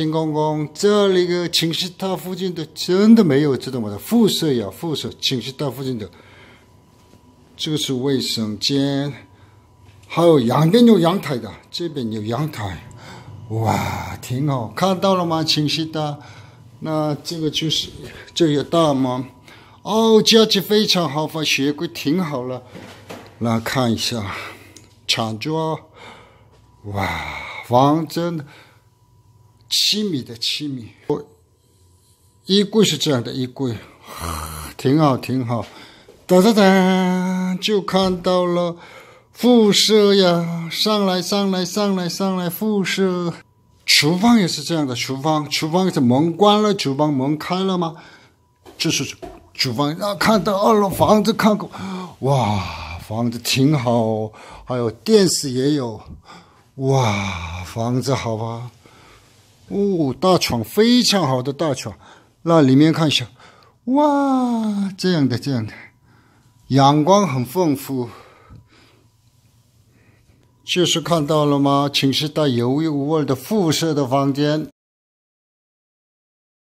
金公公，这里个寝室它附近的真的没有这种么的辐射呀？辐射！寝室它附近的，这个是卫生间，还有阳边有阳台的，这边有阳台，哇，挺好，看到了吗？寝室的，那这个就是这个大门，哦，家具非常豪华，鞋柜挺好了，来看一下，餐桌，哇，房间。七米的七米，哦，衣柜是这样的衣柜，挺好挺好。哒哒哒，就看到了辐射呀，上来上来上来上来辐射。厨房也是这样的厨房，厨房是门关了，厨房门开了吗？就是厨房，啊，看到二楼房子，看过哇，房子挺好，还有电视也有，哇，房子好吧。哦，大床非常好的大床，那里面看一下，哇，这样的这样的，阳光很丰富，就是看到了吗？寝室带有一无味的复式的房间。